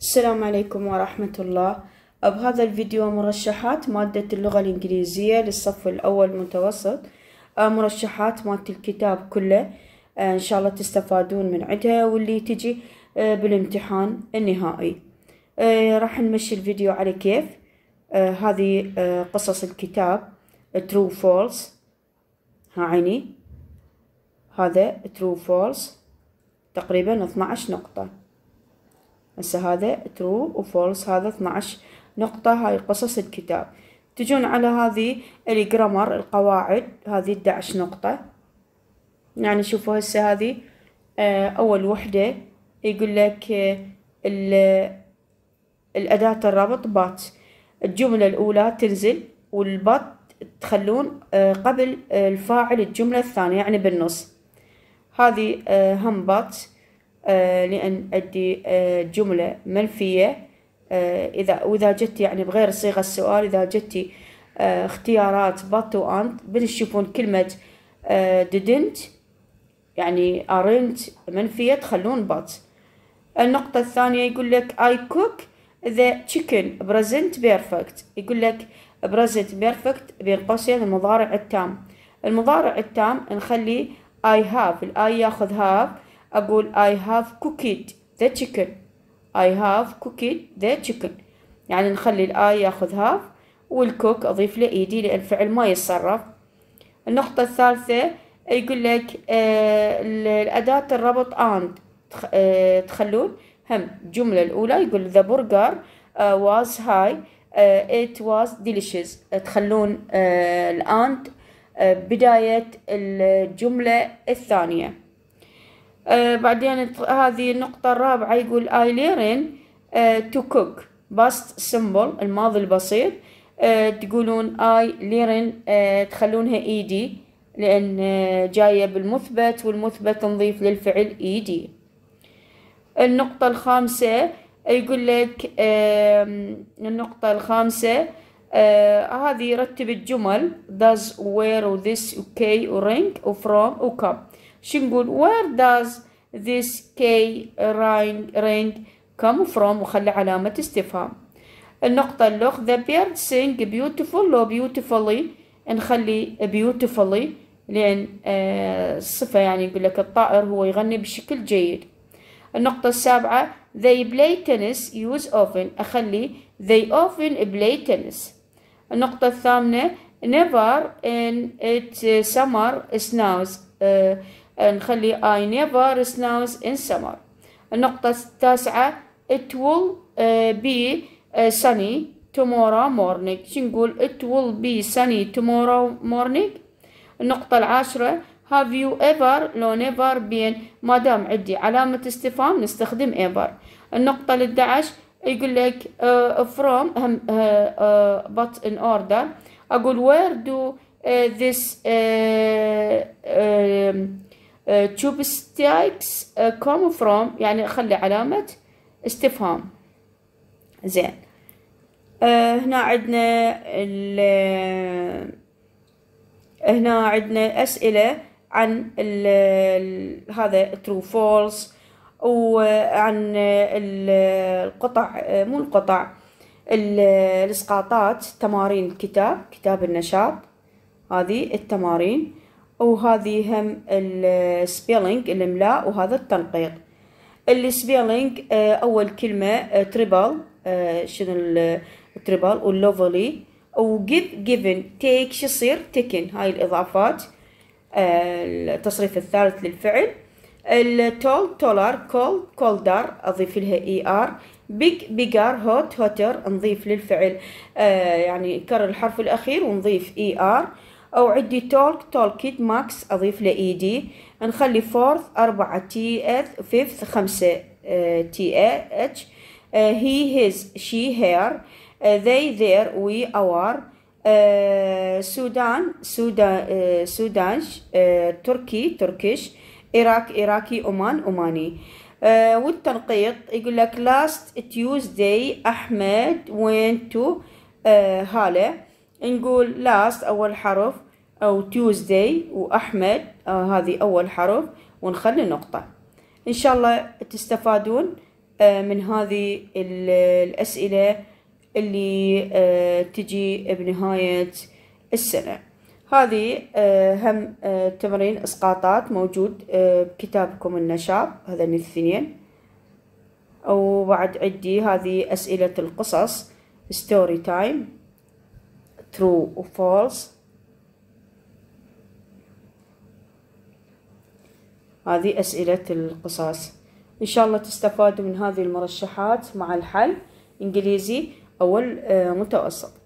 السلام عليكم ورحمة الله بهذا الفيديو مرشحات مادة اللغة الإنجليزية للصف الأول متوسط آه، مرشحات مادة الكتاب كله آه، إن شاء الله تستفادون من عدها واللي تجي آه، بالامتحان النهائي راح نمشي الفيديو على كيف هذه قصص الكتاب true false ها عيني هذا true false تقريبا 12 نقطة هسه هذا ترو وفولس هذا 12 نقطة هاي قصص الكتاب تجون على هذه الجرامر القواعد هذه 11 نقطة يعني شوفوا هسه هذه آه، أول وحدة يقول لك آه، الأداة الربط بات الجملة الأولى تنزل والبات تخلون آه، قبل الفاعل الجملة الثانية يعني بالنص هذه هم بات آه، لأن أدي آه، جملة منفية آه، إذا وإذا جت يعني بغير صيغة السؤال إذا جتي اختيارات but وأنت بنشوفون كلمة didn't يعني aren't منفية تخلون but النقطة الثانية يقول لك I cook the chicken present perfect يقول لك present perfect بين قوسين المضارع التام المضارع التام نخلي I have الآي ياخذ have أقول I have cooked the chicken I have cooked the chicken يعني نخلي I ياخذ have والكوك أضيف له إيدي e لأن الفعل ما يتصرف النقطة الثالثة يقول لك آه الأداة الربط and آه تخلون هم الجملة الأولى يقول the burger uh, was high uh, it was delicious تخلون uh, الآن uh, بداية الجملة الثانية آه، بعدين هذه النقطة الرابعة يقول I learn آه، to cook past simple الماضي البسيط آه، تقولون I learn تخلونها إيدي e لأن جاية بالمثبت والمثبت نضيف للفعل إيدي e النقطة الخامسة يقول لك النقطة الخامسة هذه رتب الجمل does where this okay k ring from و cup شنقول where does this K ring, ring come from وخلي علامة استفهام النقطة اللوخ the bird sing beautiful or beautifully نخلي beautifully لأن الصفة يعني يقول لك الطائر هو يغني بشكل جيد النقطة السابعة they play tennis use often أخلي they often play tennis النقطة الثامنة never in it summer snows uh, نخلي I never snows in summer النقطة التاسعة it will be sunny tomorrow morning شو نقول it will be sunny tomorrow morning النقطة العاشرة have you ever لو never been ما دام عندي علامة استفهام نستخدم ever النقطة الدعش يقول لك uh, from uh, uh, but in order أقول where do uh, this uh, uh, تشوبستيكس كوم فروم يعني خلي علامة استفهام زين أه هنا عندنا ال uh, هنا عندنا أسئلة عن ال ال هذا true false وعن uh, القطع مو القطع الاسقاطات تمارين الكتاب كتاب النشاط هذه التمارين وهذه هم السبيلينج الاملاء وهذا التنقيط السبيلينج آه، اول كلمه تريبل آه، آه، شنو التريبل واللوفلي وجيف جيفن تيك شو يصير تكن هاي الاضافات التصريف الثالث للفعل التول تولر كول كولدر اضيف لها اي ار بيج بيجر هوت هوتر نضيف للفعل يعني نكرر الحرف الاخير ونضيف اي e ار أو عندي تولك تولكيد ماكس أضيف له إي دي نخلي فورث أربعة تي إث فيفث خمسة تي اتش هي هيز شي هير ذي ذير وي اوار سودان سودان آه، سودانش آه، تركي تركيش اراك اراكي أمان أماني آه، والتنقيط يقول لك لاست تيوزداي أحمد وين تو هالة نقول last أول حرف أو Tuesday وأحمد آه هذه أول حرف ونخلي نقطة إن شاء الله تستفادون آه من هذه الأسئلة اللي آه تجي بنهاية السنة هذه آه هم آه تمرين إسقاطات موجود آه بكتابكم النشاط هذا الاثنين وبعد عندي هذه أسئلة القصص ستوري تايم true or false هذه أسئلة القصاص إن شاء الله تستفادوا من هذه المرشحات مع الحل إنجليزي أول آه، متوسط